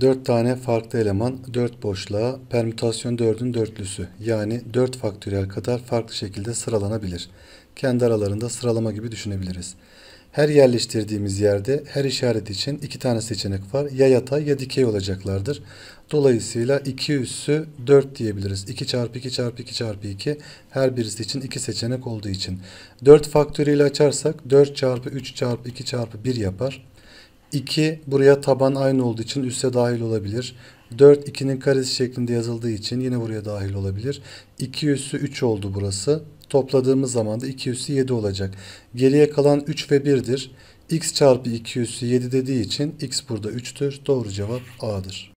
4 tane farklı eleman 4 boşluğa permütasyon 4'ün dörtlüsü yani 4 faktöriyel kadar farklı şekilde sıralanabilir. Kendi aralarında sıralama gibi düşünebiliriz. Her yerleştirdiğimiz yerde her işaret için iki tane seçenek var. Ya yatay ya dikey olacaklardır. Dolayısıyla 2 üssü 4 diyebiliriz. 2 çarpı 2 çarpı 2 çarpı 2 her birisi için iki seçenek olduğu için. 4 faktöriyel açarsak 4 çarpı 3 çarpı 2 çarpı 1 yapar. 2 buraya taban aynı olduğu için üste dahil olabilir. 4 2'nin karesi şeklinde yazıldığı için yine buraya dahil olabilir. 2 üssü 3 oldu burası. Topladığımız zaman da 2 üssü 7 olacak. Geriye kalan 3 ve 1'dir. x çarpı 2 üssü 7 dediği için x burada 3'tür. Doğru cevap A'dır.